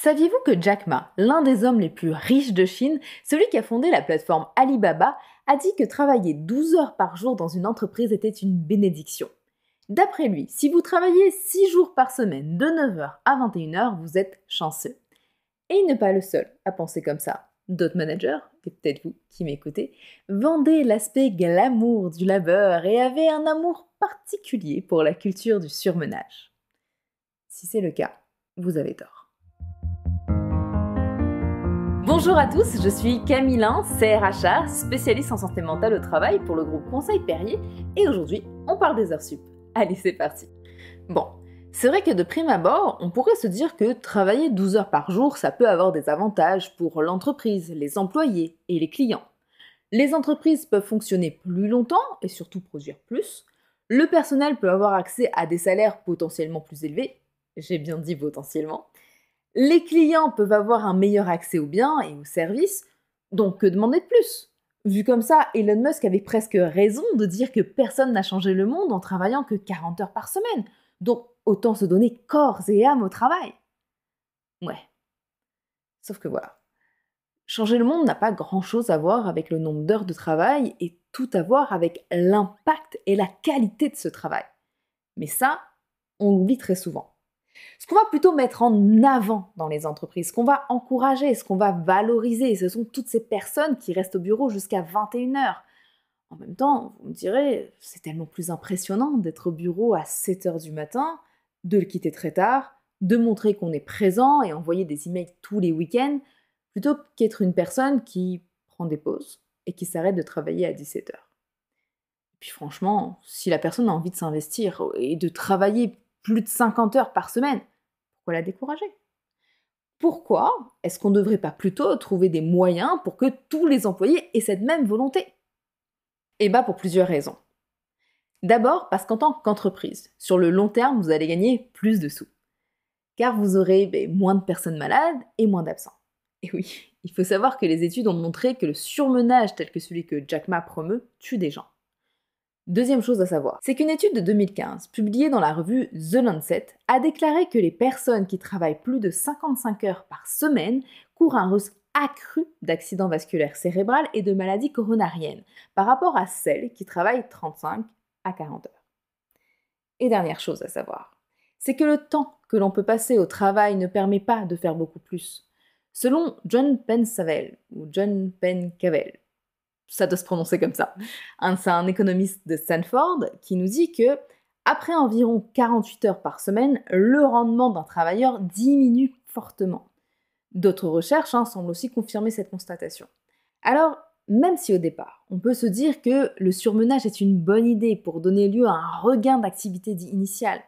Saviez-vous que Jack Ma, l'un des hommes les plus riches de Chine, celui qui a fondé la plateforme Alibaba, a dit que travailler 12 heures par jour dans une entreprise était une bénédiction. D'après lui, si vous travaillez 6 jours par semaine de 9h à 21h, vous êtes chanceux. Et il n'est pas le seul à penser comme ça. D'autres managers, et peut-être vous qui m'écoutez, vendaient l'aspect glamour du labeur et avaient un amour particulier pour la culture du surmenage. Si c'est le cas, vous avez tort. Bonjour à tous, je suis Camille CRHA, spécialiste en santé mentale au travail pour le groupe Conseil Perrier, et aujourd'hui, on parle des heures sup. Allez, c'est parti. Bon, c'est vrai que de prime abord, on pourrait se dire que travailler 12 heures par jour, ça peut avoir des avantages pour l'entreprise, les employés et les clients. Les entreprises peuvent fonctionner plus longtemps et surtout produire plus. Le personnel peut avoir accès à des salaires potentiellement plus élevés, j'ai bien dit potentiellement les clients peuvent avoir un meilleur accès aux biens et aux services, donc que demander de plus Vu comme ça, Elon Musk avait presque raison de dire que personne n'a changé le monde en travaillant que 40 heures par semaine, donc autant se donner corps et âme au travail. Ouais. Sauf que voilà. Changer le monde n'a pas grand-chose à voir avec le nombre d'heures de travail et tout à voir avec l'impact et la qualité de ce travail. Mais ça, on l'oublie très souvent. Ce qu'on va plutôt mettre en avant dans les entreprises, ce qu'on va encourager, ce qu'on va valoriser, ce sont toutes ces personnes qui restent au bureau jusqu'à 21h. En même temps, vous me direz, c'est tellement plus impressionnant d'être au bureau à 7h du matin, de le quitter très tard, de montrer qu'on est présent et envoyer des emails tous les week-ends, plutôt qu'être une personne qui prend des pauses et qui s'arrête de travailler à 17h. Puis franchement, si la personne a envie de s'investir et de travailler plus de 50 heures par semaine. Pourquoi la décourager Pourquoi est-ce qu'on ne devrait pas plutôt trouver des moyens pour que tous les employés aient cette même volonté Eh bien pour plusieurs raisons. D'abord parce qu'en tant qu'entreprise, sur le long terme, vous allez gagner plus de sous. Car vous aurez ben, moins de personnes malades et moins d'absents. Et oui, il faut savoir que les études ont montré que le surmenage tel que celui que Jack Ma promeut tue des gens. Deuxième chose à savoir, c'est qu'une étude de 2015, publiée dans la revue The Lancet, a déclaré que les personnes qui travaillent plus de 55 heures par semaine courent un risque accru d'accidents vasculaires cérébrales et de maladies coronariennes par rapport à celles qui travaillent 35 à 40 heures. Et dernière chose à savoir, c'est que le temps que l'on peut passer au travail ne permet pas de faire beaucoup plus. Selon John Penn Savell ou John Penn Cavell, ça doit se prononcer comme ça. Mm. C'est un économiste de Stanford qui nous dit que après environ 48 heures par semaine, le rendement d'un travailleur diminue fortement. D'autres recherches hein, semblent aussi confirmer cette constatation. Alors, même si au départ, on peut se dire que le surmenage est une bonne idée pour donner lieu à un regain d'activité initiale,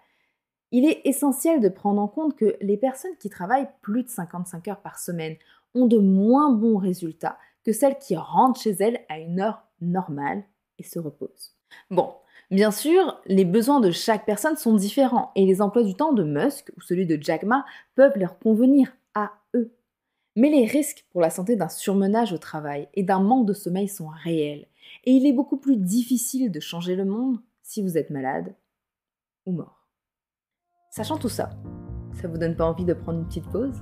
il est essentiel de prendre en compte que les personnes qui travaillent plus de 55 heures par semaine ont de moins bons résultats que celles qui rentrent chez elles à une heure normale et se reposent. Bon, bien sûr, les besoins de chaque personne sont différents et les emplois du temps de Musk ou celui de Jack Ma peuvent leur convenir à eux. Mais les risques pour la santé d'un surmenage au travail et d'un manque de sommeil sont réels et il est beaucoup plus difficile de changer le monde si vous êtes malade ou mort. Sachant tout ça, ça vous donne pas envie de prendre une petite pause